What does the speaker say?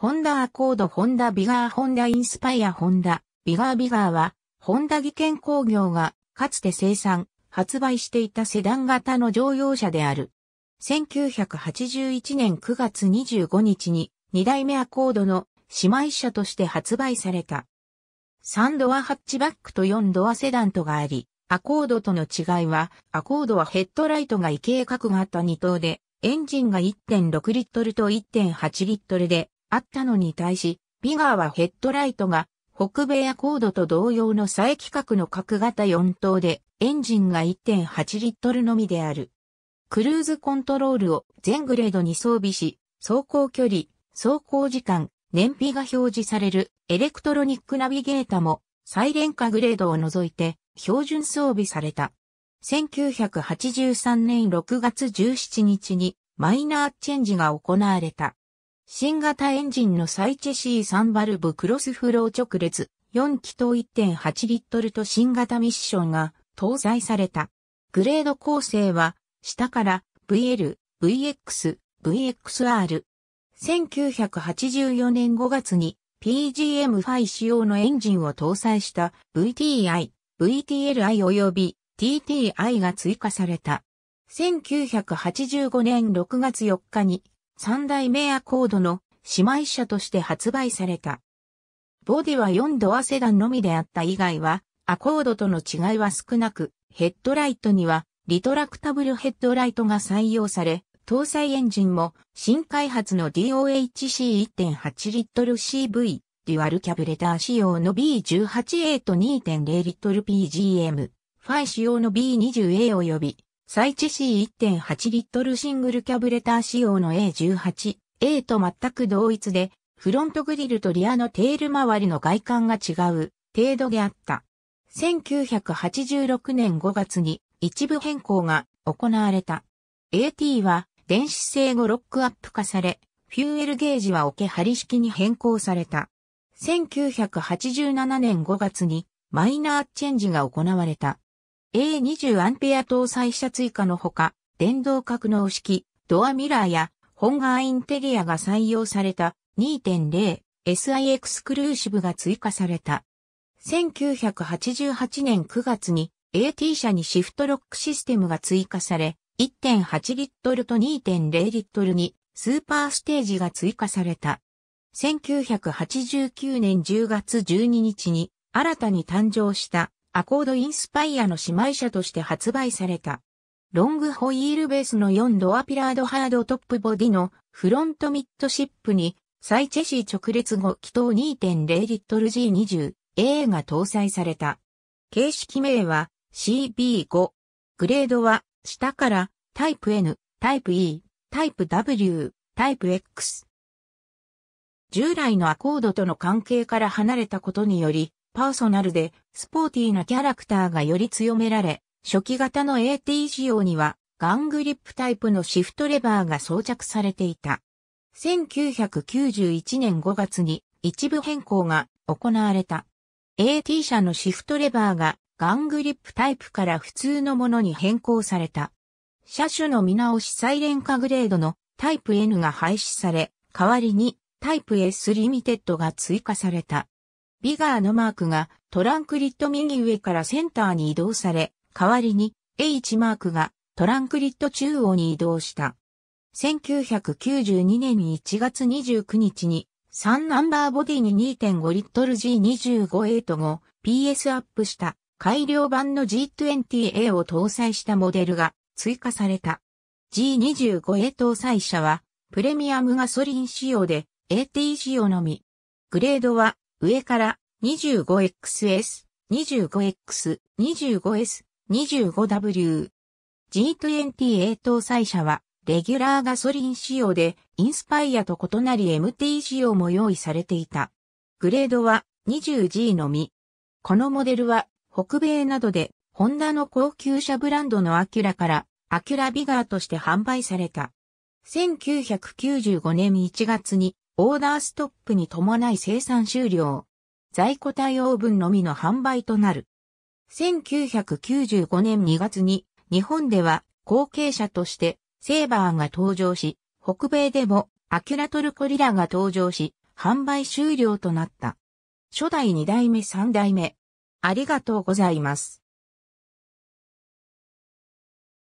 ホンダアコード、ホンダビガー、ホンダインスパイア、ホンダ、ビガービガーは、ホンダ技研工業が、かつて生産、発売していたセダン型の乗用車である。1981年9月25日に、2代目アコードの姉妹車として発売された。3ドアハッチバックと4ドアセダントがあり、アコードとの違いは、アコードはヘッドライトが異形角型2等で、エンジンが1.6リットルと1.8リットルで、あったのに対し、ビガーはヘッドライトが北米やコードと同様の再規格の角型4灯でエンジンが1.8リットルのみである。クルーズコントロールを全グレードに装備し、走行距離、走行時間、燃費が表示されるエレクトロニックナビゲータも再廉化グレードを除いて標準装備された。1983年6月17日にマイナーチェンジが行われた。新型エンジンのサイチェ C3 バルブクロスフロー直列4気筒1.8リットルと新型ミッションが搭載された。グレード構成は下から VL、VX、VXR。1984年5月に PGM5 仕様のエンジンを搭載した VTI、VTLI 及び TTI が追加された。1985年6月4日に三代目アコードの姉妹車として発売された。ボディは4ドアセダンのみであった以外は、アコードとの違いは少なく、ヘッドライトにはリトラクタブルヘッドライトが採用され、搭載エンジンも新開発の DOHC1.8 リットル CV デュアルキャブレター仕様の B18A と2.0リットル PGM、ファイ仕様の B20A 及び最地 C1.8 リットルシングルキャブレター仕様の A18、A と全く同一で、フロントグリルとリアのテール周りの外観が違う程度であった。1986年5月に一部変更が行われた。AT は電子制後ロックアップ化され、フューエルゲージはけ張り式に変更された。1987年5月にマイナーチェンジが行われた。A20 アンペア搭載車追加のほか、電動格納式、ドアミラーやホガーインテリアが採用された 2.0SI エクスクルーシブが追加された。1988年9月に AT 車にシフトロックシステムが追加され、1.8リットルと2.0リットルにスーパーステージが追加された。1989年10月12日に新たに誕生したアコードインスパイアの姉妹車として発売された。ロングホイールベースの4ドアピラードハードトップボディのフロントミッドシップにサイチェシー直列後気筒2 0ル G20A が搭載された。形式名は CB5。グレードは下からタイプ N、タイプ E、タイプ W、タイプ X。従来のアコードとの関係から離れたことにより、パーソナルでスポーティーなキャラクターがより強められ、初期型の AT 仕様にはガングリップタイプのシフトレバーが装着されていた。1991年5月に一部変更が行われた。AT 車のシフトレバーがガングリップタイプから普通のものに変更された。車種の見直しサイレンカグレードのタイプ N が廃止され、代わりにタイプ S リミテッドが追加された。ビガーのマークがトランクリット右上からセンターに移動され、代わりに H マークがトランクリット中央に移動した。1992年1月29日に3ナンバーボディに2.5リットル G25A とを PS アップした改良版の G20A を搭載したモデルが追加された。G25A 搭載車はプレミアムガソリン仕様で AT 仕様のみ。グレードは上から 25XS、25X、25S、25W。G20 A 搭載車は、レギュラーガソリン仕様で、インスパイアと異なり MT 仕様も用意されていた。グレードは 20G のみ。このモデルは、北米などで、ホンダの高級車ブランドのアキュラから、アキュラビガーとして販売された。1995年1月に、オーダーストップに伴い生産終了。在庫対応分のみの販売となる。1995年2月に日本では後継者としてセーバーが登場し、北米でもアキュラトルコリラが登場し、販売終了となった。初代2代目3代目。ありがとうございます。